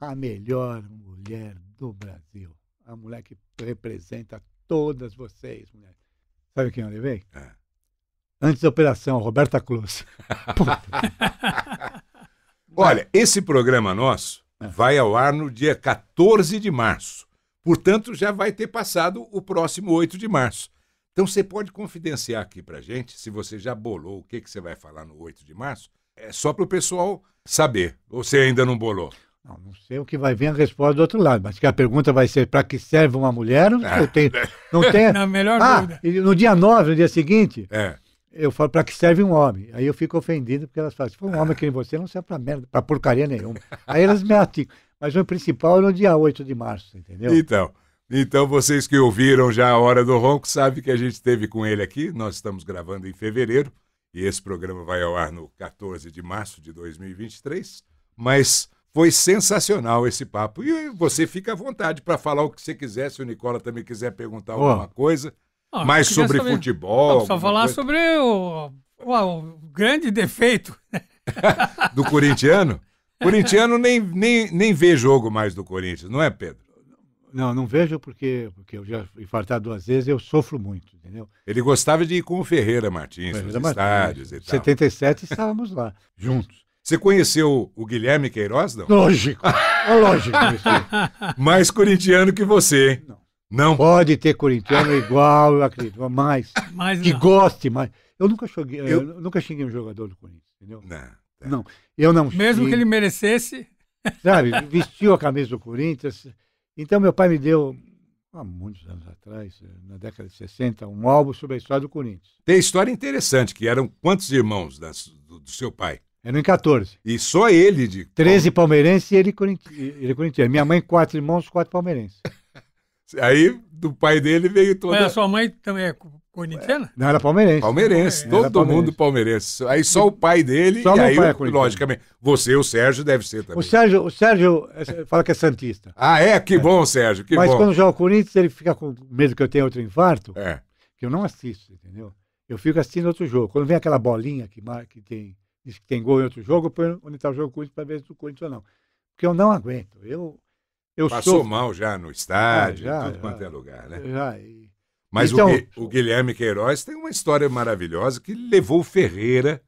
a melhor mulher do Brasil. A mulher que representa todas vocês, mulher. Sabe quem eu levei? É antes da operação, Roberta Close. Olha, esse programa nosso vai ao ar no dia 14 de março. Portanto, já vai ter passado o próximo 8 de março. Então, você pode confidenciar aqui para gente, se você já bolou o que, que você vai falar no 8 de março, é só para o pessoal saber. Ou você ainda não bolou? Não, não, sei o que vai vir a resposta do outro lado, mas que a pergunta vai ser para que serve uma mulher? Ah, né? Não, é. tem, não tem. Não, melhor ah, dúvida. No dia 9, no dia seguinte, é eu falo, para que serve um homem? Aí eu fico ofendido porque elas falam, se for um homem que nem você, não serve para merda, para porcaria nenhuma. Aí elas me atingem. Mas o principal é no dia 8 de março, entendeu? Então, então vocês que ouviram já a Hora do Ronco sabem que a gente teve com ele aqui, nós estamos gravando em fevereiro, e esse programa vai ao ar no 14 de março de 2023, mas... Foi sensacional esse papo. E você fica à vontade para falar o que você quiser, se o Nicola também quiser perguntar alguma oh. coisa. Ah, mais sobre saber, futebol. Só falar coisa. sobre o, o, o, grande defeito do corintiano. Corintiano nem, nem, nem vê jogo mais do Corinthians, não é, Pedro? Não, não vejo porque, porque eu já infartar duas vezes, eu sofro muito, entendeu? Ele gostava de ir com o Ferreira Martins, Ferreira nos Martins, estádios e tal. 77 estávamos lá, juntos. Você conheceu o Guilherme Queiroz, não? Lógico, é lógico. Mais corintiano que você, hein? Não. Não pode ter corintiano igual, eu acredito, mais. que goste mais. Eu nunca, xinguei, eu... eu nunca xinguei um jogador do Corinthians, entendeu? Não. Tá. Não, eu não xinguei. Mesmo que ele merecesse. Sabe, vestiu a camisa do Corinthians. Então, meu pai me deu, há muitos anos atrás, na década de 60, um álbum sobre a história do Corinthians. Tem história interessante, que eram quantos irmãos das, do, do seu pai? Eram em 14. E só ele de. 13 palmeirenses e ele, corinti... ele é corintiano. Minha mãe, quatro irmãos, quatro palmeirenses. Aí, do pai dele veio toda. Mas a sua mãe também é corintiana? Não, era é palmeirense. Palmeirense, é todo palmeirense. mundo palmeirense. Aí só o pai dele só e aí, pai é logicamente, você o Sérgio deve ser também. O Sérgio, o Sérgio eh, fala que é santista. Ah, é? Que é. bom, Sérgio, que Mas bom. quando joga o Corinthians, ele fica com medo que eu tenha outro infarto, é. que eu não assisto, entendeu? Eu fico assistindo outro jogo. Quando vem aquela bolinha que, que tem, diz que tem gol em outro jogo, eu ponho onde está o jogo Corinthians para ver se o Corinthians ou não. Porque eu não aguento. Eu eu Passou sou... mal já no estádio, ah, já, tudo já, quanto é lugar, né? Já. Mas então... o, o Guilherme Queiroz tem uma história maravilhosa que levou Ferreira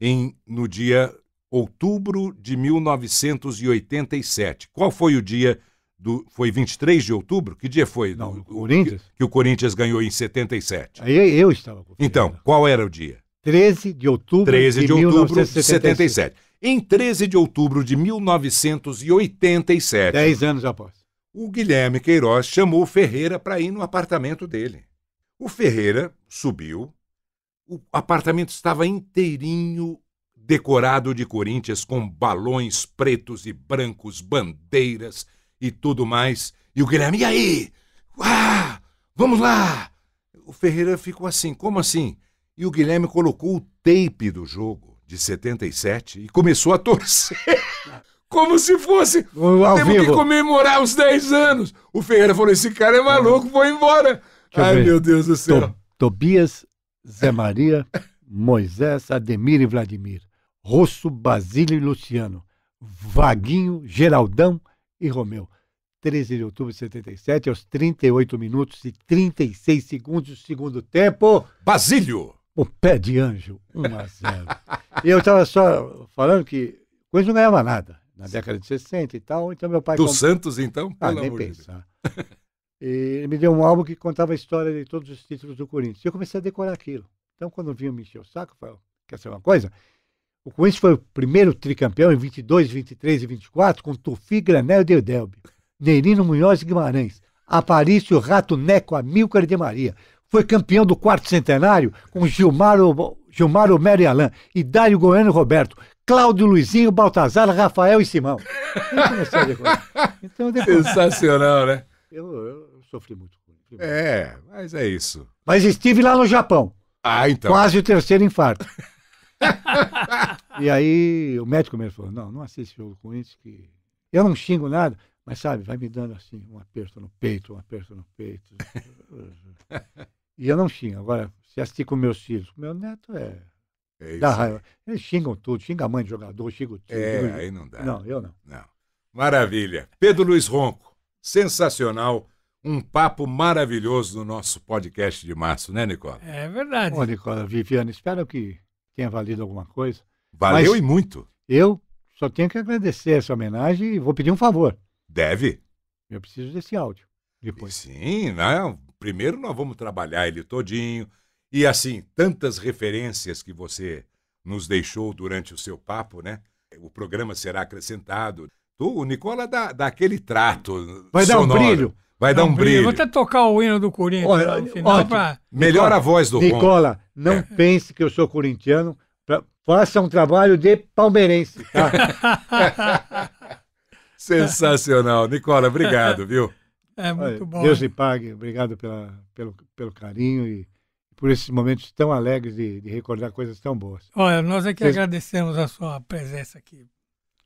em, no dia outubro de 1987. Qual foi o dia do. Foi 23 de outubro? Que dia foi? Não, do, Corinthians? Que, que, o Corinthians ganhou em 77. Aí eu estava com Então, qual era o dia? 13 de outubro 13 de, de outubro 1977. de 77 em 13 de outubro de 1987. Dez anos após. O Guilherme Queiroz chamou Ferreira para ir no apartamento dele. O Ferreira subiu. O apartamento estava inteirinho decorado de Corinthians com balões pretos e brancos, bandeiras e tudo mais. E o Guilherme, e aí? Ah, vamos lá! O Ferreira ficou assim, como assim? E o Guilherme colocou o tape do jogo de 77 e começou a torcer. Como se fosse. Ao Temos vivo. que comemorar os 10 anos. O Ferreira falou: esse cara é maluco, vou embora. Deixa Ai, meu Deus do céu. Tobias, Zé Maria, Moisés, Ademir e Vladimir. Rosso, Basílio e Luciano. Vaguinho, Geraldão e Romeu. 13 de outubro de 77, aos 38 minutos e 36 segundos do segundo tempo. Basílio! O pé de anjo, 1 a 0. E eu estava só falando que Corinthians não ganhava nada na década de 60 e tal. Então meu pai. Do comp... Santos, então? Ah, Pelo nem amor pensar. De ele me deu um álbum que contava a história de todos os títulos do Corinthians. E eu comecei a decorar aquilo. Então, quando vinham me encher o saco, eu oh, quer saber uma coisa? O Corinthians foi o primeiro tricampeão em 22, 23 e 24 com Tufi, Granel e Deodelbe. Nerino Munhoz e Guimarães. Aparício Rato Neco, Amílcar de Maria. Foi campeão do quarto centenário com Gilmar o Gilmar Mero e Alain, Hidário Goiano e Roberto, Cláudio Luizinho, Baltazar, Rafael e Simão. então, depois... Sensacional, né? Eu, eu sofri muito. É, mas é isso. Mas estive lá no Japão. Ah, então. Quase o terceiro infarto. e aí o médico mesmo falou: não, não assiste jogo com isso que. Eu não xingo nada, mas sabe, vai me dando assim, um aperto no peito, um aperto no peito. e eu não xingo. Agora, se assistir com meus filhos. Meu neto é. É dá raiva. Eles xingam tudo, xinga a mãe de jogador, xinga o tio. É, xinga... aí não dá. Não, eu não. Não. Maravilha. Pedro Luiz Ronco, sensacional. Um papo maravilhoso no nosso podcast de março, né, Nicola? É verdade. Bom, Nicola, Viviana, espero que tenha valido alguma coisa. Valeu Mas e muito. Eu só tenho que agradecer essa homenagem e vou pedir um favor. Deve. Eu preciso desse áudio depois. E sim, né? Primeiro nós vamos trabalhar ele todinho e assim, tantas referências que você nos deixou durante o seu papo, né? O programa será acrescentado. Tu, o Nicola dá, dá aquele trato. Vai sonoro. dar um brilho. Vai dar um brilho. Vou até tocar o hino do Corinthians Olha, no final pra... Melhor Nicola, a voz do Nicola, não é. pense que eu sou corintiano. Pra, faça um trabalho de palmeirense. Tá? Sensacional. Nicola, obrigado, viu? É muito Olha, bom. Deus lhe pague. Obrigado pela, pelo, pelo carinho e por esses momentos tão alegres de, de recordar coisas tão boas. Olha, nós é que Vocês... agradecemos a sua presença aqui.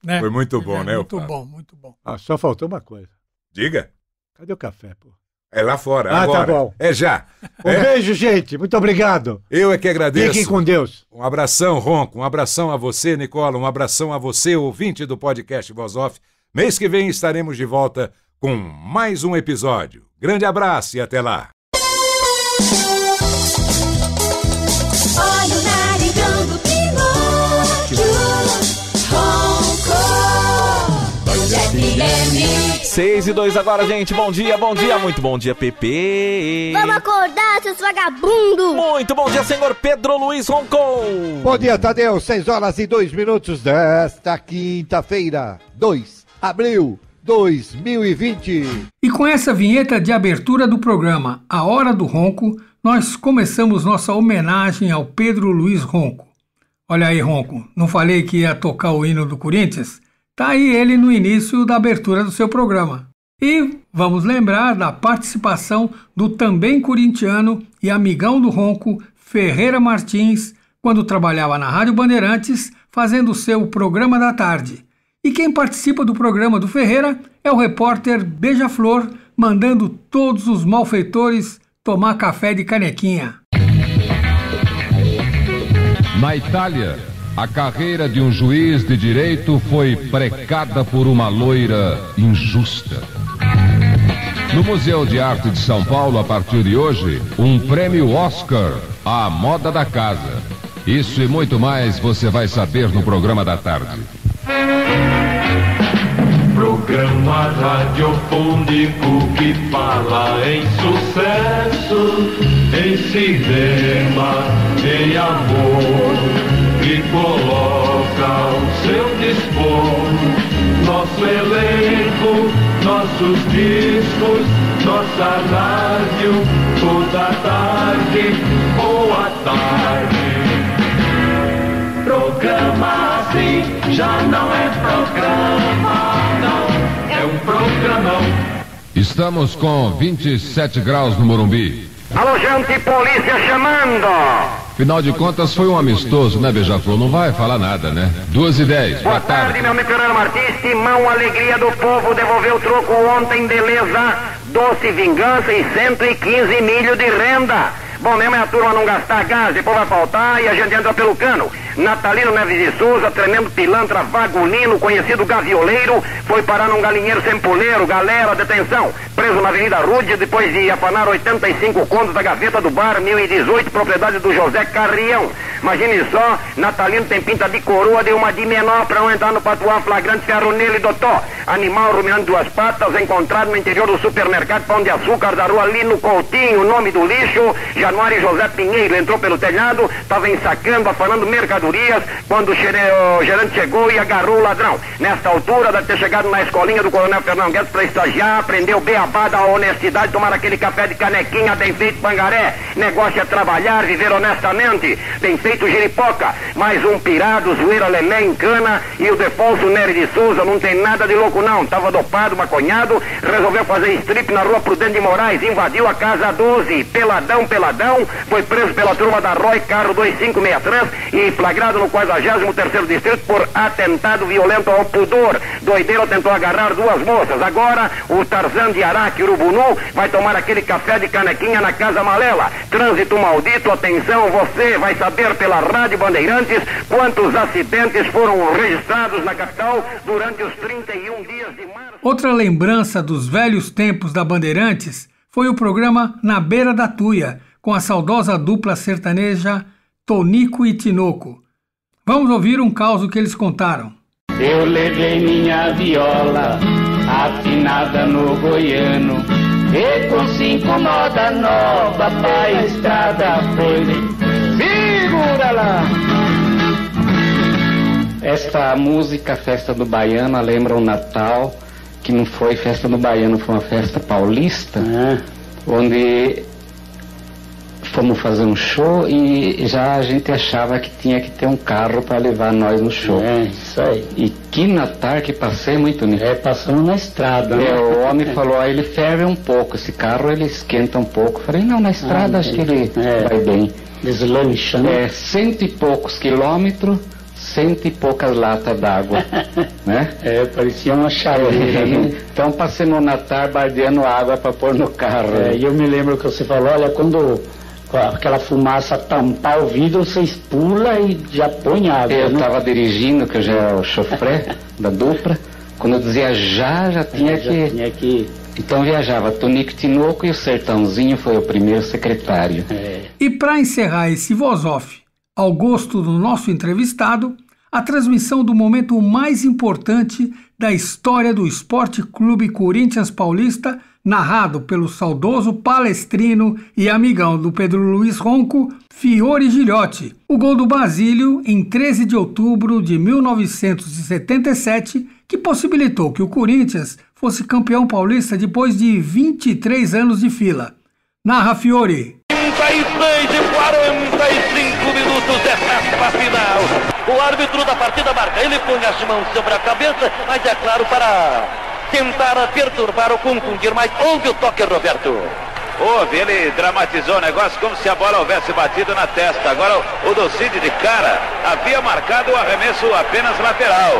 Né? Foi muito bom, é, né? Muito bom, muito bom. Ah, só faltou uma coisa. Diga. Cadê o café, pô? É lá fora, ah, tá agora. tá bom. É já. Um é. beijo, gente. Muito obrigado. Eu é que agradeço. Fiquem com Deus. Um abração, Ronco. Um abração a você, Nicola. Um abração a você, ouvinte do podcast Voz Off. Mês que vem estaremos de volta com mais um episódio. Grande abraço e até lá. 6 e 2 agora, gente. Bom dia, bom dia, muito bom dia, Pepe. Vamos acordar, seus vagabundos. Muito bom dia, senhor Pedro Luiz Roncon. Bom dia, Tadeu. 6 horas e 2 minutos desta quinta-feira, 2 abril 2020. E com essa vinheta de abertura do programa A Hora do Ronco, nós começamos nossa homenagem ao Pedro Luiz Ronco. Olha aí, Ronco, não falei que ia tocar o hino do Corinthians? Tá aí ele no início da abertura do seu programa. E vamos lembrar da participação do também corintiano e amigão do Ronco, Ferreira Martins, quando trabalhava na Rádio Bandeirantes, fazendo seu programa da tarde. E quem participa do programa do Ferreira é o repórter Beija-Flor, mandando todos os malfeitores tomar café de canequinha. Na Itália, a carreira de um juiz de direito foi precada por uma loira injusta. No Museu de Arte de São Paulo, a partir de hoje, um prêmio Oscar à moda da casa. Isso e muito mais você vai saber no programa da tarde. Programa radiofônico que fala em sucesso, em cinema, em amor e coloca ao seu dispor. Nosso elenco, nossos discos, nossa rádio, toda tarde ou à tarde. Programa assim já não é programa, não, é um programão. Estamos com 27 graus no Morumbi. Alojante polícia chamando! Final de contas foi um amistoso, né, Beija-Flor? Não vai falar nada, né? Duas e dez. Boa, boa tarde, tarde, meu amigo Fernando Martins. Timão, alegria do povo, devolveu o troco ontem, beleza? Doce vingança e 115 milho de renda. Bom mesmo é a turma não gastar gás, depois vai faltar e a gente entra pelo cano. Natalino Neves de Souza, tremendo pilantra, vagulino, conhecido gavioleiro, foi parar num galinheiro sem puleiro, galera, detenção. Preso na Avenida Rude, depois de afanar 85 contos da gaveta do bar, 1018, propriedade do José Carrião. Imagine só, Natalino tem pinta de coroa, deu uma de menor pra um entrar no patuá flagrante, ferro nele, doutor. Animal ruminando duas patas, encontrado no interior do supermercado Pão de Açúcar da rua Lino Coutinho, nome do lixo, Januário José Pinheiro, entrou pelo telhado, estava ensacando, falando mercadorias, quando o, xere, o gerente chegou e agarrou o ladrão. Nesta altura, deve ter chegado na escolinha do Coronel Fernão Guedes pra estagiar, aprendeu beabá da honestidade, tomar aquele café de canequinha, bem feito, pangaré. Negócio é trabalhar, viver honestamente. Tem prefeito Jeripoca, mas um pirado, zoeira lelé em cana e o Defonso Nery de Souza não tem nada de louco não, tava dopado, maconhado, resolveu fazer strip na rua Prudente de Moraes, invadiu a casa 12, peladão, peladão, foi preso pela turma da Roy Carro 2563 e flagrado no 43 terceiro distrito por atentado violento ao pudor. Doideiro tentou agarrar duas moças, agora o Tarzan de Araque, Urubunu, vai tomar aquele café de canequinha na Casa Malela. Trânsito maldito, atenção, você vai saber pela Rádio Bandeirantes quantos acidentes foram registrados na capital durante os 31 dias de março. Outra lembrança dos velhos tempos da Bandeirantes foi o programa Na Beira da Tuia, com a saudosa dupla sertaneja Tonico e Tinoco. Vamos ouvir um caos que eles contaram. Eu levei minha viola afinada no goiano e com cinco moda nova pra estrada foi ela! Esta música, Festa do Baiano, lembra o Natal, que não foi Festa do Baiano, foi uma festa paulista, é. onde fomos fazer um show e já a gente achava que tinha que ter um carro para levar nós no show. É, isso aí. E que Natal que passei muito nisso. Né? É, passamos na estrada, né? É, o homem falou, ah, ele ferve um pouco, esse carro ele esquenta um pouco. Falei, não, na estrada ah, acho que ele é, é. vai bem. Deslancha, né? É, cento e poucos quilômetros, cento e poucas latas d'água, né? É, parecia uma chaleira, é, né? Então passei no Natal bardeando água para pôr no carro. É, e eu me lembro que você falou, olha, quando com aquela fumaça tampar o vidro, vocês pula e já põe água. Eu estava né? dirigindo, que eu já era o chofré da dupla. Quando eu dizia já, já tinha, eu é, já que... tinha que. Então viajava Tonico Tinoco e o Sertãozinho foi o primeiro secretário. É. E para encerrar esse voz off, ao gosto do nosso entrevistado, a transmissão do momento mais importante da história do Esporte Clube Corinthians Paulista narrado pelo saudoso palestrino e amigão do Pedro Luiz Ronco, Fiore Gilhote. O gol do Basílio em 13 de outubro de 1977, que possibilitou que o Corinthians fosse campeão paulista depois de 23 anos de fila. Narra Fiore. 36 e 45 minutos é para final. O árbitro da partida marca. Ele põe as mãos sobre a cabeça, mas é claro para tentar perturbar o confundir, mas houve o toque, Roberto. Houve, ele dramatizou o negócio como se a bola houvesse batido na testa. Agora o Docide de cara havia marcado o arremesso apenas lateral.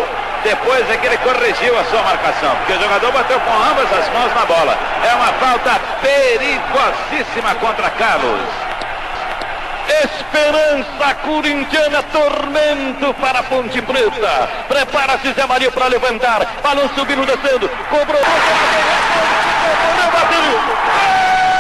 Depois é que ele corrigiu a sua marcação, porque o jogador bateu com ambas as mãos na bola. É uma falta perigosíssima contra Carlos. Esse esperança corintiana, tormento para a Ponte Preta. Prepara-se Zé Maria para levantar. Balão subindo, descendo. Cobrou. bateu.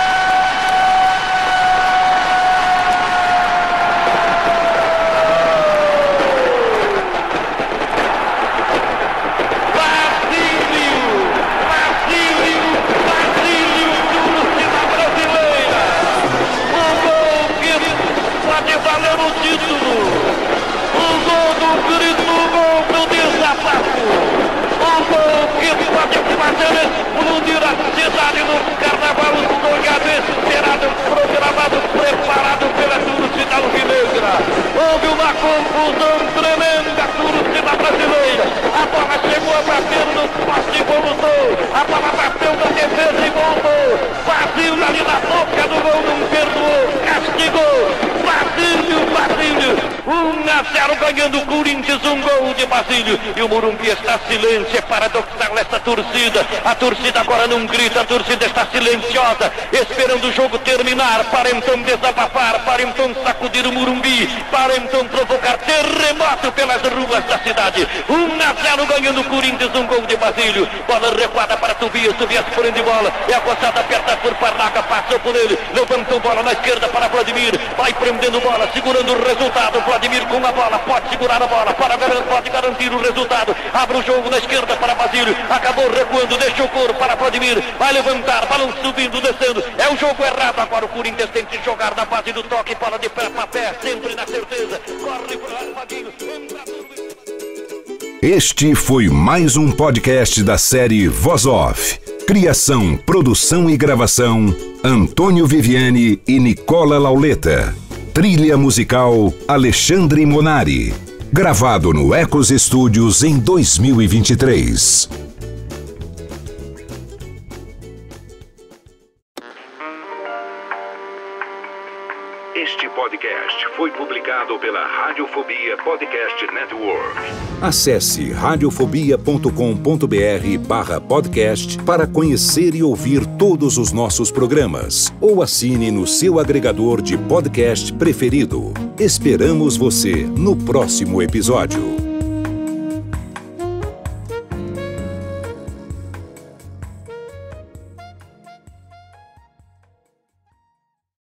yapıyor, yapıyor, yapıyor, yapıyor, iludir a cidade no carnaval sonhador esperado, programado, preparado pela torcida alvinegra. Houve uma confusão tremenda, torcida brasileira. A bola chegou a bater no poste e voltou. A bola bateu na defesa e voltou. Basílio ali na boca do gol não perdoou, castigou. Basílio, Basílio. 1 a 0 ganhando o Corinthians, um gol de Basílio. E o Morumbi está silêncio, é paradoxal essa torcida. A torcida torcida agora não grita, a torcida está silenciosa, esperando o jogo terminar para então desabafar, para então sacudir o Murumbi, para então provocar terremoto pelas ruas da cidade. 1 a 0 ganhando o Corinthians, um gol de Basílio. Bola recuada para Tobias, Tobias por de bola, é a coçada aperta por Parnaca, passou por ele, levantou bola na esquerda para Vladimir, vai prendendo bola, segurando o resultado. Vladimir com a bola, pode segurar a bola, para, pode garantir o resultado. Abre o jogo na esquerda para Basílio, acabou recuando, deixou o corpo para Vladimir, vai levantar, balão subindo, descendo. É um jogo errado agora. O Corinthians tem que jogar na base do toque, bola de pé para pé, sempre na certeza. Corre pro Armadinho, entra Este foi mais um podcast da série Voz Off. Criação, produção e gravação: Antônio Viviane e Nicola Lauleta. Trilha musical: Alexandre Monari. Gravado no Ecos Studios em 2023. foi publicado pela Radiofobia Podcast Network. Acesse radiofobia.com.br barra podcast para conhecer e ouvir todos os nossos programas. Ou assine no seu agregador de podcast preferido. Esperamos você no próximo episódio.